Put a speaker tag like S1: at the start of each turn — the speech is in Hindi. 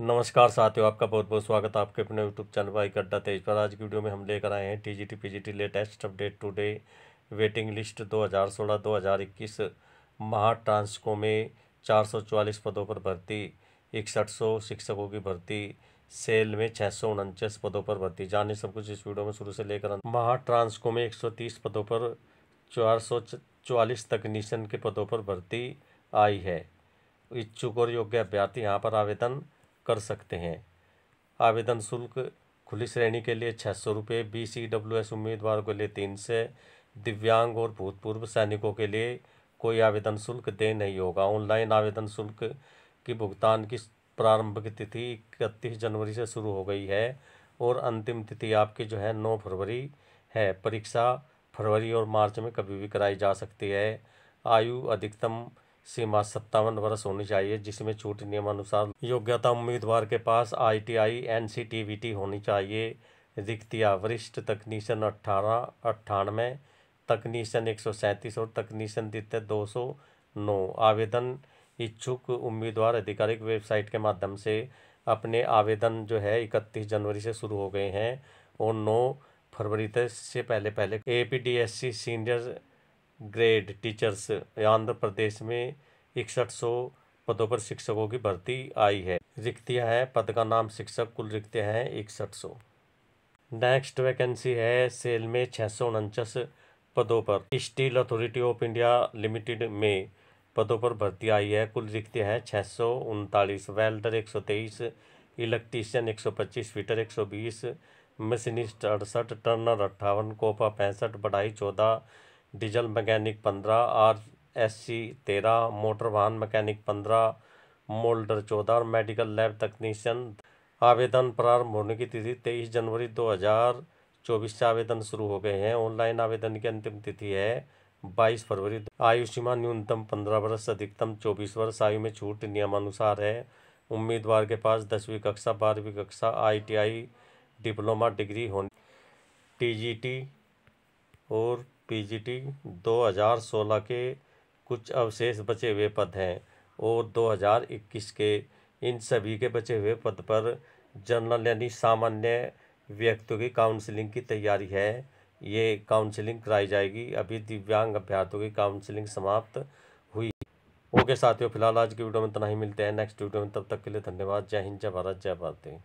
S1: नमस्कार साथियों आपका बहुत बहुत स्वागत है आपके अपने यूट्यूब चैनल पर गड्ढा तेज पर आज की वीडियो में हम लेकर आए हैं G T latest update today waiting list 2016 2021 Mahatransco में 444 पदों पर भर्ती इकसठ शिक्षकों की भर्ती सेल में छः सौ उनचास पदों पर भर्ती जाने सब कुछ इस वीडियो में शुरू से लेकर महाट्रांसको में तीस पदों पर चार तकनीशियन के पदों पर भर्ती आई है इच्छुक और योग्य अभ्यर्थी यहाँ पर आवेदन कर सकते हैं आवेदन शुल्क खुली श्रेणी के लिए छः सौ रुपये बी सी डब्ल्यू एस उम्मीदवारों के लिए तीन से दिव्यांग और भूतपूर्व सैनिकों के लिए कोई आवेदन शुल्क दे नहीं होगा ऑनलाइन आवेदन शुल्क की भुगतान की प्रारंभिक तिथि इकतीस जनवरी से शुरू हो गई है और अंतिम तिथि आपकी जो है नौ फरवरी है परीक्षा फरवरी और मार्च में कभी भी कराई जा सकती है आयु अधिकतम सीमा सत्तावन वर्ष होनी चाहिए जिसमें छूट नियमानुसार योग्यता उम्मीदवार के पास आईटीआई एनसीटीवीटी होनी चाहिए रिक्तिया वरिष्ठ तकनीशियन अट्ठारह अट्ठानवे तकनीशियन एक सौ सैंतीस और तकनीशियन द्वितीय दो सौ नौ आवेदन इच्छुक उम्मीदवार आधिकारिक वेबसाइट के माध्यम से अपने आवेदन जो है इकतीस जनवरी से शुरू हो गए हैं और नौ फरवरी तक से पहले पहले A P D S C senior grade teachers Andhra Pradesh में इकसठ सौ पदों पर शिक्षकों की भर्ती आई है रिक्तियां हैं पद का नाम शिक्षक कुल रिक्तियां हैं इकसठ सौ नेक्स्ट वैकेंसी है सेल में छः सौ उनचास पदों पर steel authority of India limited में पदों पर भर्ती आई है कुल रिक्तियां हैं छः सौ उनतालीस वेल्डर एक सौ तेईस इलेक्ट्रीशियन एक सौ पच्चीस फीटर एक सौ बीस मशीनिस्ट अड़सठ टर्नर अट्ठावन कोपा पैंसठ बढ़ाई चौदह डीजल मैकेनिक पंद्रह आर एस सी तेरह मोटर वाहन मैकेनिक पंद्रह मोल्डर चौदह और मेडिकल लैब तकनीशियन आवेदन प्रारंभ होने की तिथि तेईस जनवरी दो हज़ार चौबीस से आवेदन शुरू हो गए हैं ऑनलाइन आवेदन की अंतिम तिथि है बाईस फरवरी आयु सीमा न्यूनतम पंद्रह वर्ष अधिकतम चौबीस वर्ष आयु में छूट नियमानुसार है उम्मीदवार के पास दसवीं कक्षा बारहवीं कक्षा आईटीआई डिप्लोमा डिग्री होनी टीजीटी और पीजीटी 2016 के कुछ अवशेष बचे हुए पद हैं और 2021 के इन सभी के बचे हुए पद पर जनरल यानी सामान्य व्यक्तियों की काउंसलिंग की तैयारी है ये काउंसलिंग कराई जाएगी अभी दिव्यांग अभ्यर्थियों की काउंसलिंग समाप्त हुई ओके साथियों फिलहाल आज की वीडियो में इतना ही मिलते हैं नेक्स्ट वीडियो में तब तक के लिए धन्यवाद जय हिंद जय भारत जय भारती